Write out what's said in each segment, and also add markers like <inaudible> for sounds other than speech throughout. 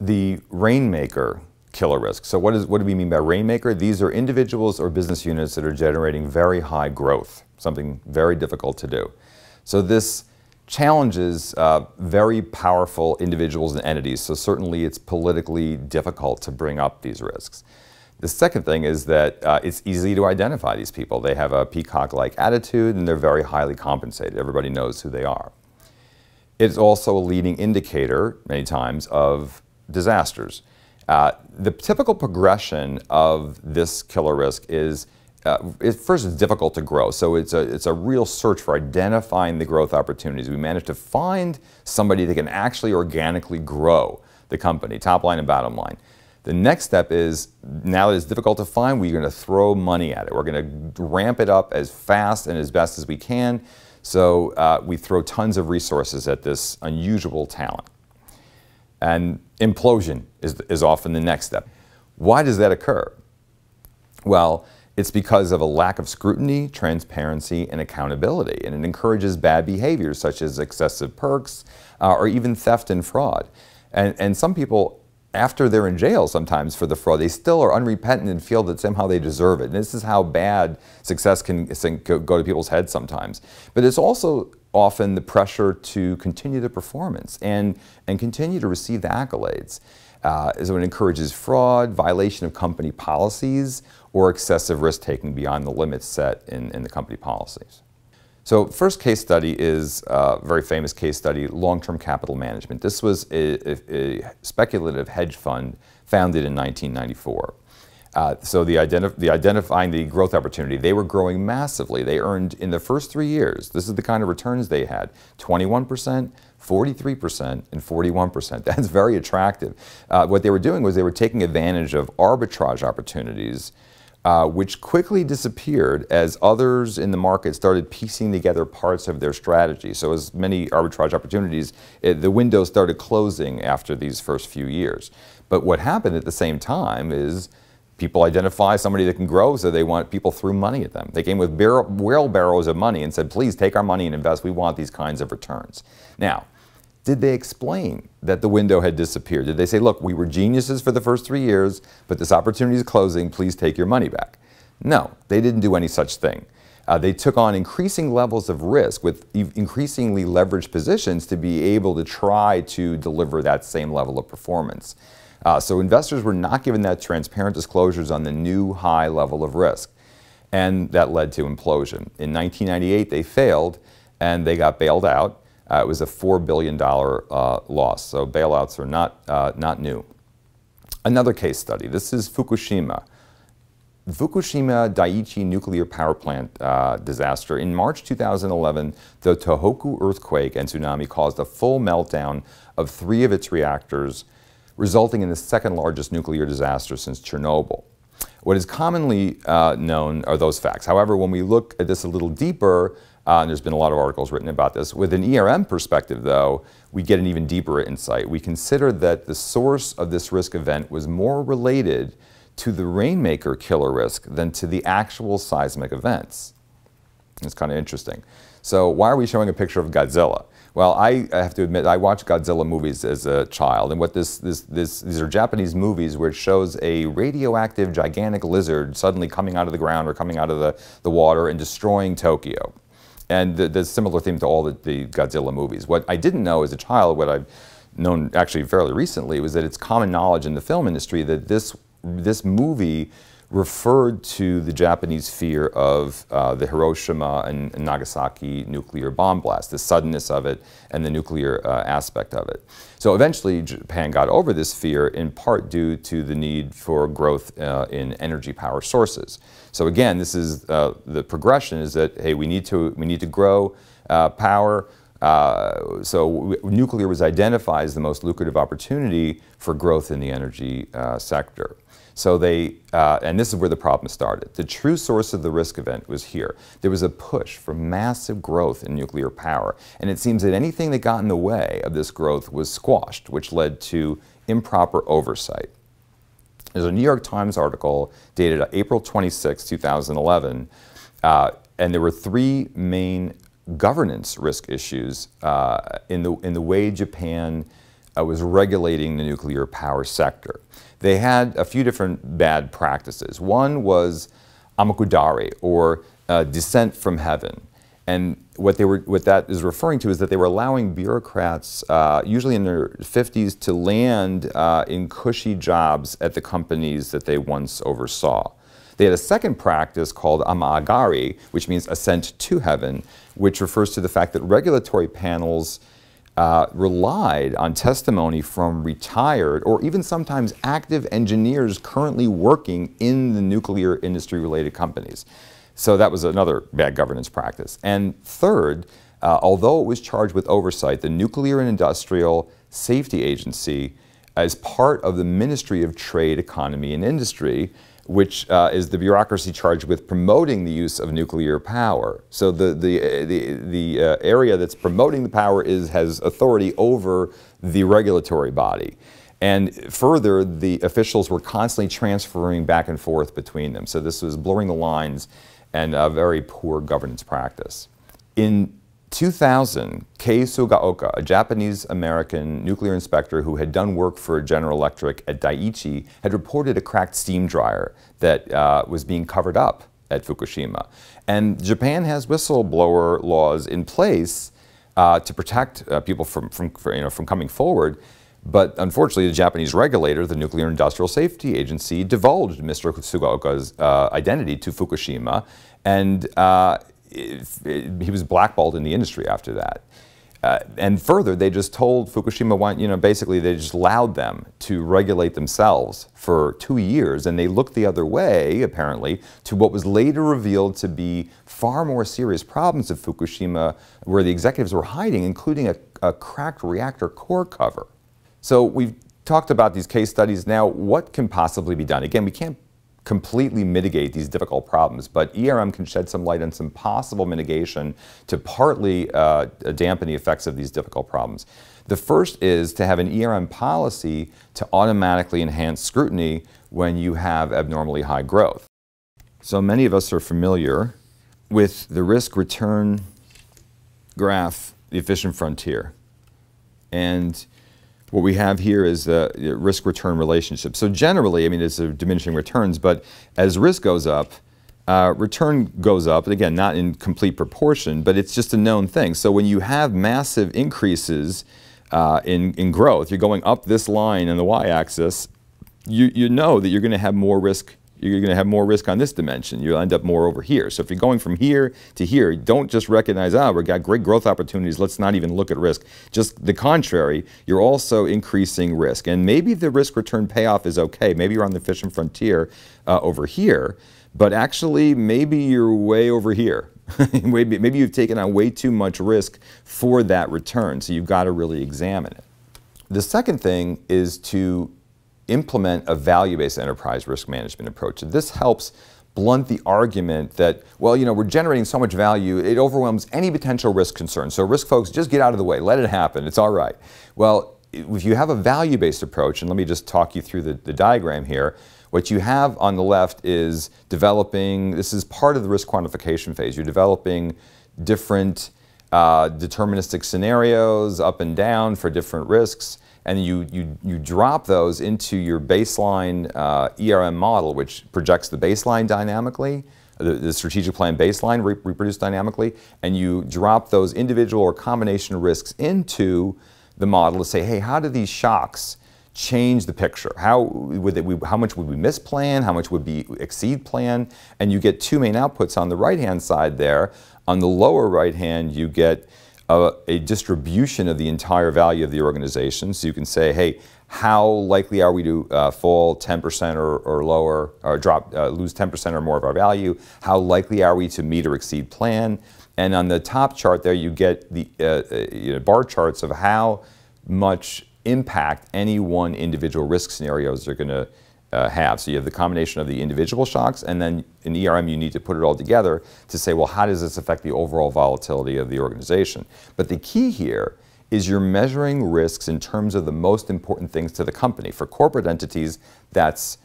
the rainmaker killer risk. So what, is, what do we mean by rainmaker? These are individuals or business units that are generating very high growth, something very difficult to do. So this challenges uh, very powerful individuals and entities. So certainly it's politically difficult to bring up these risks. The second thing is that uh, it's easy to identify these people. They have a peacock-like attitude and they're very highly compensated. Everybody knows who they are. It's also a leading indicator, many times, of disasters. Uh, the typical progression of this killer risk is uh, it first it's difficult to grow. So it's a, it's a real search for identifying the growth opportunities. We managed to find somebody that can actually organically grow the company, top line and bottom line. The next step is now that it's difficult to find, we're going to throw money at it. We're going to ramp it up as fast and as best as we can. So uh, we throw tons of resources at this unusual talent. And implosion is, is often the next step. Why does that occur? Well, it's because of a lack of scrutiny, transparency, and accountability, and it encourages bad behaviors such as excessive perks uh, or even theft and fraud. And, and some people, after they're in jail sometimes for the fraud, they still are unrepentant and feel that somehow they deserve it. And this is how bad success can, can go to people's heads sometimes. But it's also often the pressure to continue the performance and, and continue to receive the accolades. Uh, so it encourages fraud, violation of company policies, or excessive risk taking beyond the limits set in, in the company policies. So first case study is a very famous case study, long-term capital management. This was a, a, a, speculative hedge fund founded in 1994. Uh, so the, identif the, identifying the growth opportunity, they were growing massively. They earned in the first three years. This is the kind of returns they had: 21 percent, 43 percent, and 41 percent. <laughs> That's very attractive. Uh, what they were doing was they were taking advantage of arbitrage opportunities. Uh, which quickly disappeared as others in the market started piecing together parts of their strategy. So, as many arbitrage opportunities, it, eh, the window started closing after these first few years. But what happened at the same time is people identify somebody that can grow, so they want people threw money at them. They came with barrel, wheelbarrows of money and said, please take our money and invest. We want these kinds of returns. Now, did they explain that the window had disappeared? Did they say, look, we were geniuses for the first three years, but this opportunity is closing, please take your money back? No, they didn't do any such thing. Uh, they took on increasing levels of risk with e increasingly leveraged positions to be able to try to deliver that same level of performance. Uh, so investors were not given that transparent disclosures on the new high level of risk. And that led to implosion. In 1998, they failed and they got bailed out. Uh, it was a $4 billion uh, loss. So bailouts are not, uh, not new. Another case study. This is Fukushima. Fukushima Daiichi nuclear power plant uh, disaster. In March 2011, the Tohoku earthquake and tsunami caused a full meltdown of three of its reactors resulting in the second largest nuclear disaster since Chernobyl. What is commonly uh, known are those facts. However, when we look at this a little deeper, uh, and there's been a lot of articles written about this, with an ERM perspective, though, we get an even deeper insight. We consider that the source of this risk event was more related to the Rainmaker killer risk than to the actual seismic events. It's kind of interesting. So why are we showing a picture of Godzilla? Well, I, have to admit, I watched Godzilla movies as a child, and what this, this, this, these are Japanese movies where it shows a radioactive gigantic lizard suddenly coming out of the ground or coming out of the, the water and destroying Tokyo. And the, the similar theme to all the, the Godzilla movies. What I didn't know as a child, what I've known actually fairly recently, was that it's common knowledge in the film industry that this this movie referred to the Japanese fear of uh, the Hiroshima and, Nagasaki nuclear bomb blast, the suddenness of it and the nuclear uh, aspect of it. So eventually Japan got over this fear in part due to the need for growth uh, in energy power sources. So again, this is uh, the progression is that, hey, we need to, we need to grow uh, power, uh, so nuclear was identified as the most lucrative opportunity for growth in the energy uh, sector. So they, uh, and this is where the problem started. The true source of the risk event was here. There was a push for massive growth in nuclear power, and it seems that anything that got in the way of this growth was squashed, which led to improper oversight. There's a New York Times article dated April 26, 2011, uh, and there were three main governance risk issues uh, in, the, in the way Japan was regulating the nuclear power sector. They had a few different bad practices. One was amakudari, or uh, descent from heaven. And what, they were, what that is referring to is that they were allowing bureaucrats, uh, usually in their 50s, to land uh, in cushy jobs at the companies that they once oversaw. They had a second practice called amagari, which means ascent to heaven, which refers to the fact that regulatory panels uh, relied on testimony from retired or even sometimes active engineers currently working in the nuclear industry related companies. So that was another bad governance practice. And third, uh, although it was charged with oversight, the Nuclear and Industrial Safety Agency, as part of the Ministry of Trade, Economy, and Industry, which uh, is the bureaucracy charged with promoting the use of nuclear power. So the the the, the uh, area that's promoting the power is has authority over the regulatory body. And further, the officials were constantly transferring back and forth between them. So this was blurring the lines and a very poor governance practice. In 2000, Kei Sugaoka, a Japanese American nuclear inspector who had done work for General Electric at Daiichi, had reported a cracked steam dryer that uh, was being covered up at Fukushima. And Japan has whistleblower laws in place uh, to protect uh, people from, from, you know, from coming forward. But unfortunately, the Japanese regulator, the Nuclear Industrial Safety Agency, divulged Mr. Sugaoka's uh, identity to Fukushima. And uh, it, eh, he was blackballed in the industry after that. Uh, and further, they just told Fukushima, you know, basically they just allowed them to regulate themselves for two years, and they looked the other way, apparently, to what was later revealed to be far more serious problems of Fukushima, where the executives were hiding, including a, a cracked reactor core cover. So we've talked about these case studies now. What can possibly be done? Again, we can't completely mitigate these difficult problems. But ERM can shed some light on some possible mitigation to partly uh, dampen the effects of these difficult problems. The first is to have an ERM policy to automatically enhance scrutiny when you have abnormally high growth. So many of us are familiar with the risk return graph, the efficient frontier. And what we have here is the risk return relationship. So generally, I mean, it's a diminishing returns, but as risk goes up, uh, return goes up, But again, not in complete proportion, but it's just a known thing. So when you have massive increases uh, in, in growth, you're going up this line on the y-axis, you, you know that you're going to have more risk you're going to have more risk on this dimension. You'll end up more over here. So if you're going from here to here, don't just recognize, ah, we've got great growth opportunities. Let's not even look at risk. Just the contrary, you're also increasing risk. And maybe the risk return payoff is okay. Maybe you're on the fishing frontier uh, over here, but actually maybe you're way over here. <laughs> maybe, maybe you've taken on way too much risk for that return. So you've got to really examine it. The second thing is to implement a value-based enterprise risk management approach. This helps blunt the argument that, well, you know, we're generating so much value, it overwhelms any potential risk concern. So risk folks, just get out of the way, let it happen, it's all right. Well, if you have a value-based approach, and let me just talk you through the, the diagram here, what you have on the left is developing, this is part of the risk quantification phase, you're developing different uh, deterministic scenarios up and down for different risks and you, you, you drop those into your baseline uh, ERM model, which projects the baseline dynamically, the, the strategic plan baseline re reproduced dynamically, and you drop those individual or combination risks into the model to say, hey, how do these shocks change the picture? How, would we, how much would we miss plan? How much would we exceed plan? And you get two main outputs on the right-hand side there. On the lower right hand, you get a, a, distribution of the entire value of the organization. So you can say, hey, how likely are we to uh, fall 10% or, or, lower, or drop, uh, lose 10% or more of our value? How likely are we to meet or exceed plan? And on the top chart there, you get the uh, uh you know, bar charts of how much impact any one individual risk scenarios are going to uh, have. So you have the combination of the individual shocks, and then in ERM you need to put it all together to say, well, how does this affect the overall volatility of the organization? But the key here is you're measuring risks in terms of the most important things to the company. For corporate entities, that's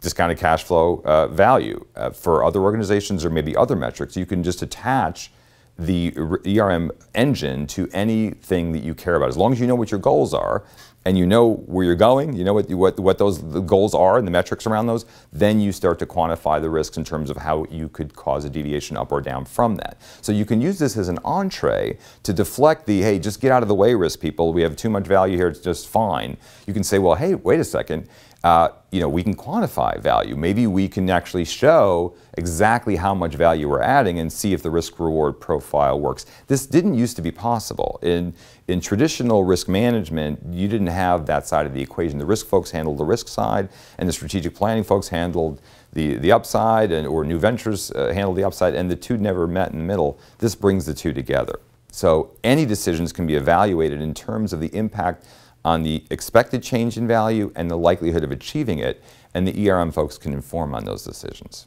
discounted cash flow uh, value. Uh, for other organizations or maybe other metrics, you can just attach the ERM engine to anything that you care about. As long as you know what your goals are, and you know where you're going, you know what, what, what those goals are and the metrics around those, then you start to quantify the risks in terms of how you could cause a deviation up or down from that. So you can use this as an entree to deflect the, hey, just get out of the way risk, people. We have too much value here, it's just fine. You can say, well, hey, wait a second. Uh, you know, we can quantify value. Maybe we can actually show exactly how much value we're adding and see if the risk reward profile works. This didn't used to be possible. In in traditional risk management, you didn't have that side of the equation. The risk folks handled the risk side, and the strategic planning folks handled the, the upside, and, or new ventures uh, handled the upside, and the two never met in the middle. This brings the two together. So any decisions can be evaluated in terms of the impact on the expected change in value and the likelihood of achieving it, and the ERM folks can inform on those decisions.